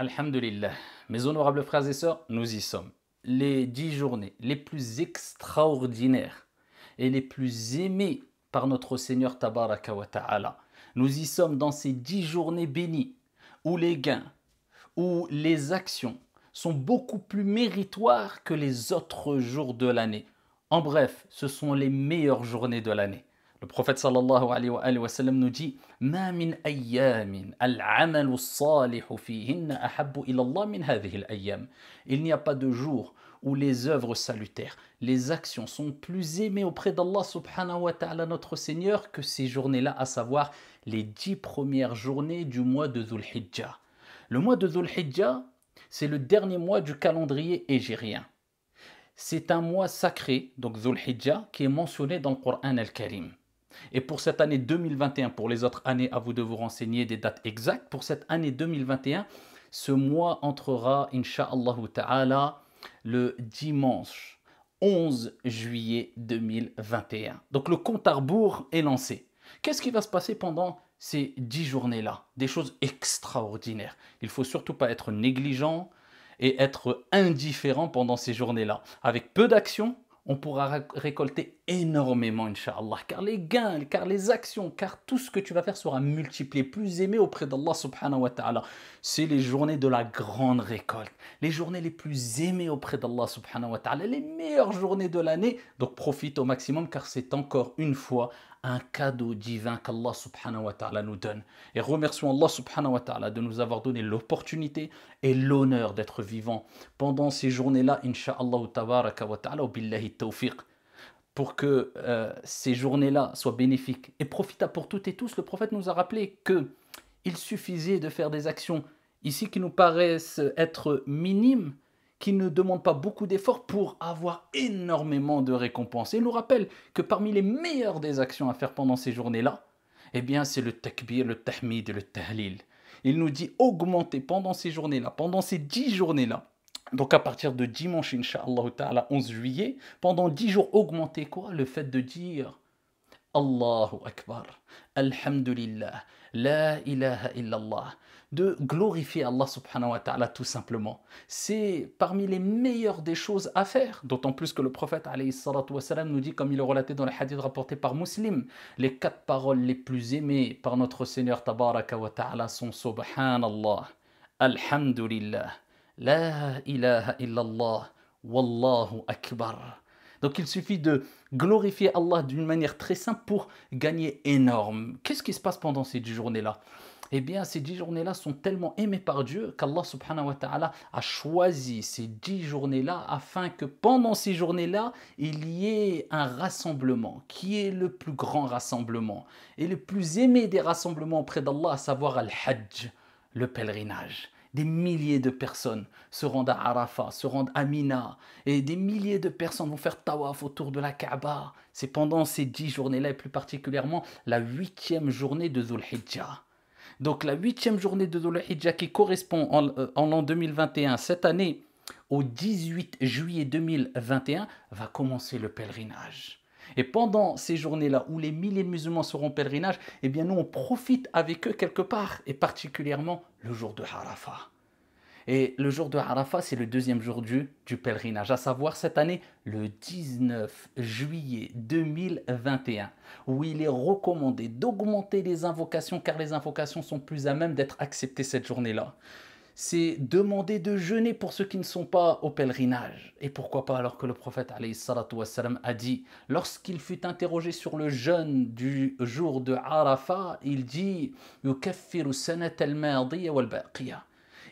Alhamdulillah. Mes honorables frères et sœurs, nous y sommes. Les dix journées les plus extraordinaires et les plus aimées par notre Seigneur Tabaraka wa Ta'ala. Nous y sommes dans ces dix journées bénies où les gains, où les actions sont beaucoup plus méritoires que les autres jours de l'année. En bref, ce sont les meilleures journées de l'année. Le prophète sallallahu alayhi nous dit Il n'y a pas de jour où les œuvres salutaires, les actions sont plus aimées auprès d'Allah subhanahu wa ta'ala notre Seigneur que ces journées-là, à savoir les dix premières journées du mois de Dhul Hijjah. Le mois de Dhul Hijjah, c'est le dernier mois du calendrier égérien. C'est un mois sacré, donc Dhul Hijjah, qui est mentionné dans le Coran al-Karim. Et pour cette année 2021, pour les autres années, à vous de vous renseigner des dates exactes. Pour cette année 2021, ce mois entrera, Inch'Allah Ta'ala, le dimanche 11 juillet 2021. Donc le compte à rebours est lancé. Qu'est-ce qui va se passer pendant ces dix journées-là Des choses extraordinaires. Il faut surtout pas être négligent et être indifférent pendant ces journées-là. Avec peu d'action, on pourra récolter énormément, inshallah car les gains, car les actions, car tout ce que tu vas faire sera multiplié, plus aimé auprès d'Allah subhanahu wa ta'ala. C'est les journées de la grande récolte, les journées les plus aimées auprès d'Allah subhanahu wa ta'ala, les meilleures journées de l'année, donc profite au maximum car c'est encore une fois un cadeau divin qu'Allah subhanahu wa ta'ala nous donne. Et remercions Allah subhanahu wa ta'ala de nous avoir donné l'opportunité et l'honneur d'être vivants pendant ces journées-là, insha'Allah billahi pour que euh, ces journées-là soient bénéfiques et profitables pour toutes et tous, le prophète nous a rappelé que il suffisait de faire des actions ici qui nous paraissent être minimes, qui ne demande pas beaucoup d'efforts pour avoir énormément de récompenses. Et il nous rappelle que parmi les meilleures des actions à faire pendant ces journées-là, eh bien c'est le takbir, le tahmid le tahlil. Il nous dit augmenter pendant ces journées-là, pendant ces dix journées-là. Donc à partir de dimanche, Inch'Allah, 11 juillet, pendant dix jours, augmenter quoi Le fait de dire Allahu Akbar, Alhamdulillah, La ilaha illallah, de glorifier Allah subhanahu wa ta'ala tout simplement. C'est parmi les meilleures des choses à faire, d'autant plus que le prophète alayhi wasallam, nous dit, comme il est relaté dans le hadith rapporté par Muslim, les quatre paroles les plus aimées par notre Seigneur tabaraka wa ta'ala sont Subhanallah, Alhamdulillah, La ilaha illallah, Wallahu Akbar. Donc il suffit de glorifier Allah d'une manière très simple pour gagner énorme. Qu'est-ce qui se passe pendant ces dix journées-là eh bien, ces dix journées-là sont tellement aimées par Dieu qu'Allah subhanahu wa ta'ala a choisi ces dix journées-là afin que pendant ces journées-là, il y ait un rassemblement qui est le plus grand rassemblement et le plus aimé des rassemblements auprès d'Allah, à savoir Al-Hajj, le pèlerinage. Des milliers de personnes se rendent à Arafat, se rendent à Mina, et des milliers de personnes vont faire tawaf autour de la Kaaba. C'est pendant ces dix journées-là, et plus particulièrement la huitième journée de Dhul Donc la huitième journée de Dhul qui correspond en, euh, en l'an 2021, cette année, au 18 juillet 2021, va commencer le pèlerinage. Et pendant ces journées-là, où les milliers de musulmans seront en pèlerinage, eh bien nous, on profite avec eux quelque part, et particulièrement le jour de Arafat. Et le jour de Arafat, c'est le deuxième jour du, du, pèlerinage, à savoir cette année le 19 juillet 2021, où il est recommandé d'augmenter les invocations car les invocations sont plus à même d'être acceptées cette journée-là c'est demander de jeûner pour ceux qui ne sont pas au pèlerinage. Et pourquoi pas alors que le prophète a dit, lorsqu'il fut interrogé sur le jeûne du jour de Arafat, il dit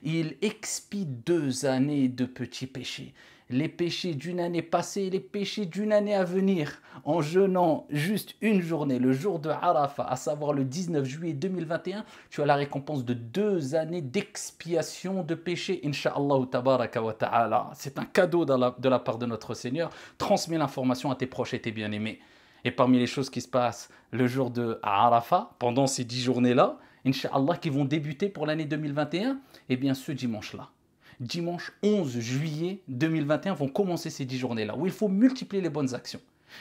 Il expie deux années de petits péchés les péchés d'une année passée et les péchés d'une année à venir en jeûnant juste une journée, le jour de Arafat, à savoir le 19 juillet 2021, tu as la récompense de deux années d'expiation de péchés, Inch'Allah C'est un cadeau de la, part de notre Seigneur. Transmets l'information à tes proches et tes bien-aimés. Et parmi les choses qui se passent le jour de Arafat, pendant ces dix journées-là, Inch'Allah, qui vont débuter pour l'année 2021, et eh bien ce dimanche-là dimanche 11 juillet 2021 vont commencer ces 10 journées-là, où il faut multiplier les bonnes actions.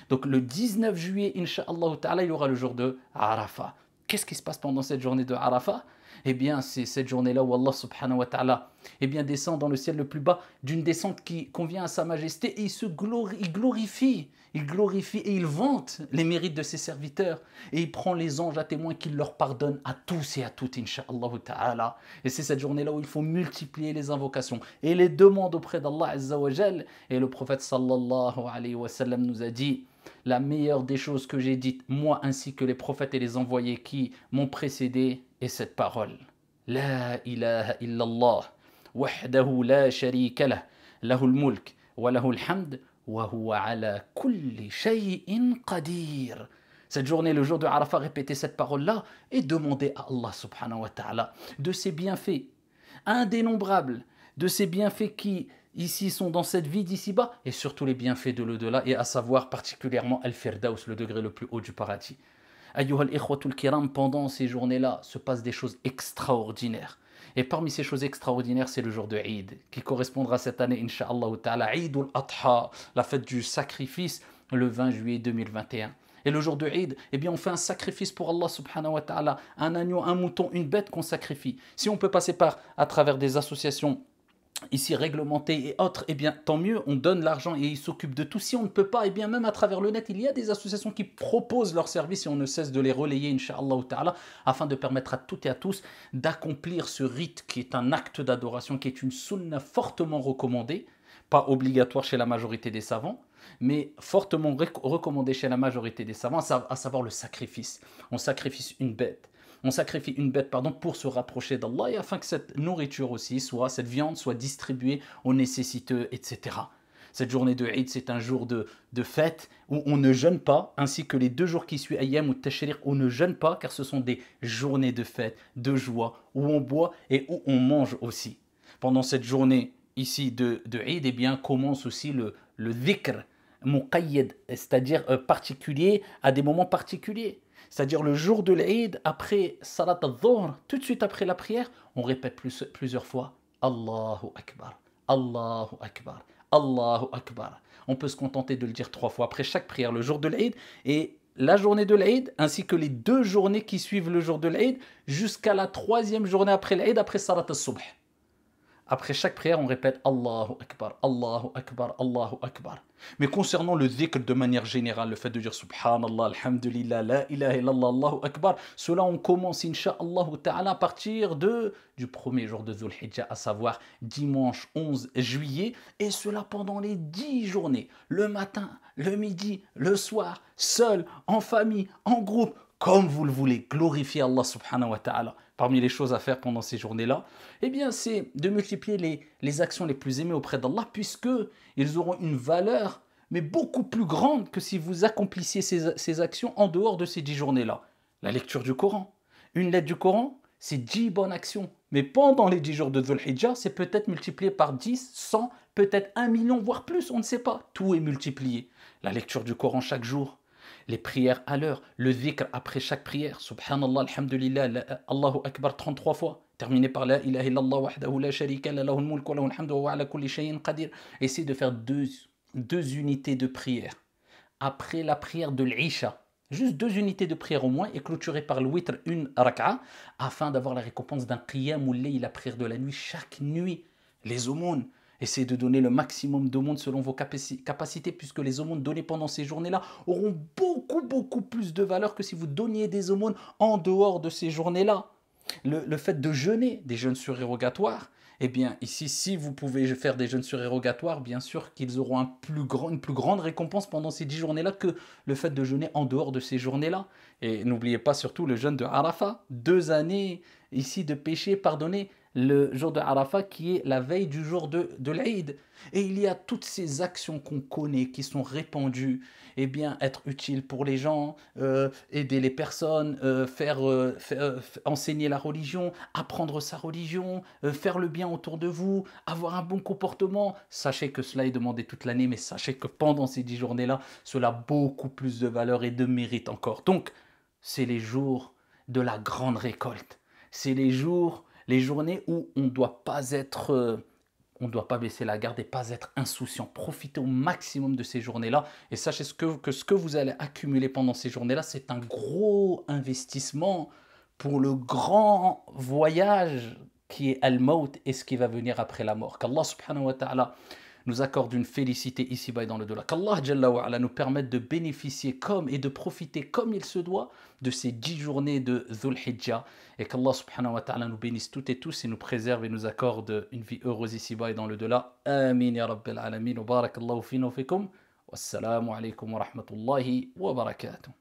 Donc le 19 juillet, Inch'Allah il y aura le jour de Arafat. Qu'est-ce qui se passe pendant cette journée de Arafat Eh bien, c'est cette journée-là où Allah subhanahu wa ta'ala eh bien, descend dans le ciel le plus bas d'une descente qui convient à sa majesté et il se glorifie il glorifie et il vante les mérites de ses serviteurs. Et il prend les anges à témoin qu'il leur pardonne à tous et à toutes, Inch'Allah Et c'est cette journée-là où il faut multiplier les invocations et les demandes auprès d'Allah Jal. Et le prophète sallallahu alayhi wa sallam nous a dit La meilleure des choses que j'ai dites, moi ainsi que les prophètes et les envoyés qui m'ont précédé, est cette parole La ilaha illallah, wahdahu la sharika lah, lahul mulk, wa hamd ala kulli shayin Cette journée, le jour de Arafat, répétez cette parole-là et demandez à Allah subhanahu wa ta'ala de ses bienfaits indénombrables, de ses bienfaits qui ici sont dans cette vie d'ici-bas et surtout les bienfaits de l'au-delà et à savoir particulièrement Al-Firdaus, le degré le plus haut du paradis. Ayyuhal Ikhwatul Kiram, pendant ces journées-là se passent des choses extraordinaires. Et parmi ces choses extraordinaires, c'est le jour de Eid, qui correspondra cette année, Inch'Allah Eid al-Adha, la fête du sacrifice, le 20 juillet 2021. Et le jour de Eid, eh bien, on fait un sacrifice pour Allah subhanahu wa ta'ala, un agneau, un mouton, une bête qu'on sacrifie. Si on peut passer par, à travers des associations ici réglementés et autres, eh bien tant mieux, on donne l'argent et ils s'occupent de tout. Si on ne peut pas, eh bien même à travers le net, il y a des associations qui proposent leurs services et on ne cesse de les relayer, inshallah ta'ala, afin de permettre à toutes et à tous d'accomplir ce rite qui est un acte d'adoration, qui est une sunna fortement recommandée, pas obligatoire chez la majorité des savants, mais fortement recommandée chez la majorité des savants, à savoir le sacrifice. On sacrifie une bête, on sacrifie une bête pardon, pour se rapprocher d'Allah et afin que cette nourriture aussi soit, cette viande soit distribuée aux nécessiteux, etc. Cette journée de Eid, c'est un jour de, fête où on ne jeûne pas, ainsi que les deux jours qui suivent Ayyam ou où on ne jeûne pas car ce sont des journées de fête, de joie, où on boit et où on mange aussi. Pendant cette journée ici de, de Eid, eh bien, commence aussi le, le dhikr, muqayyid, c'est-à-dire euh, particulier à des moments particuliers. C'est-à-dire le jour de l'Aïd, après Salat al-Dhuhr, tout de suite après la prière, on répète plusieurs fois Allahu Akbar, Allahu Akbar, Allahu Akbar. On peut se contenter de le dire trois fois après chaque prière le jour de l'Aïd et la journée de l'Aïd ainsi que les deux journées qui suivent le jour de l'Aïd jusqu'à la troisième journée après l'Aïd après Salat al-Subh. Après chaque prière, on répète Allahu Akbar, Allahu Akbar, Allahu Akbar. Mais concernant le dhikr de manière générale, le fait de dire Subhanallah, Alhamdulillah, La ilaha illallah, Allahu Akbar, cela on commence Inch'Allah Ta'ala à partir du premier jour de Dhul Hijjah, à savoir dimanche 11 juillet, et cela pendant les 10 journées, le matin, le midi, le soir, seul, en famille, en groupe, comme vous le voulez, glorifier Allah subhanahu wa ta'ala. Parmi les choses à faire pendant ces journées-là, eh bien, c'est de multiplier les, actions les plus aimées auprès d'Allah, puisque ils auront une valeur, mais beaucoup plus grande que si vous accomplissiez ces, actions en dehors de ces dix journées-là. La lecture du Coran. Une lettre du Coran, c'est dix bonnes actions. Mais pendant les dix jours de Dhul Hijjah, c'est peut-être multiplié par dix, cent, peut-être un million, voire plus, on ne sait pas. Tout est multiplié. La lecture du Coran chaque jour, les prières à l'heure, le zikr après chaque prière, subhanallah, alhamdulillah, la, Allahu Akbar 33 fois, terminé par la ilaha illallah wahdahu la sharika la al mulk wa lahul hamdu wa ala kulli shay'in qadir. Essayez de faire deux, deux unités de prière après la prière de l'Isha. Juste deux unités de prière au moins et clôturé par le witr une raka'a afin d'avoir la récompense d'un qiyam ou la prière de la nuit chaque nuit. Les aumônes, Essayez de donner le maximum d'aumônes selon vos capacités, puisque les aumônes données pendant ces journées-là auront beaucoup, beaucoup plus de valeur que si vous donniez des aumônes en dehors de ces journées-là. Le, fait de jeûner des jeûnes surérogatoires, eh bien, ici, si vous pouvez faire des jeûnes surérogatoires, bien sûr qu'ils auront une plus grande récompense pendant ces dix journées-là que le fait de jeûner en dehors de ces journées-là. Et n'oubliez pas surtout le jeûne de Arafat, deux années ici de péché pardonné le jour de Arafat qui est la veille du jour de, de l'Aïd. Et il y a toutes ces actions qu'on connaît, qui sont répandues. Eh bien, être utile pour les gens, euh, aider les personnes, euh, faire, euh, enseigner la religion, apprendre sa religion, faire le bien autour de vous, avoir un bon comportement. Sachez que cela est demandé toute l'année, mais sachez que pendant ces dix journées-là, cela a beaucoup plus de valeur et de mérite encore. Donc, c'est les jours de la grande récolte. C'est les jours les journées où on ne doit pas être... Euh, on doit pas baisser la garde et pas être insouciant. Profitez au maximum de ces journées-là et sachez ce que, ce que vous allez accumuler pendant ces journées-là, c'est un gros investissement pour le grand voyage qui est al-maut et ce qui va venir après la mort. Qu'Allah subhanahu wa ta'ala nous accorde une félicité ici-bas et dans le delà. Qu'Allah Jalla nous permette de bénéficier comme et de profiter comme il se doit de ces dix journées de Dhul Hijjah et qu'Allah subhanahu wa ta'ala nous bénisse toutes et tous et nous préserve et nous accorde une vie heureuse ici-bas et dans le delà. Amin ya Rabbil Alamin. Wa barakallahu fina fikum. Wassalamu alaikum wa rahmatullahi wa barakatuh.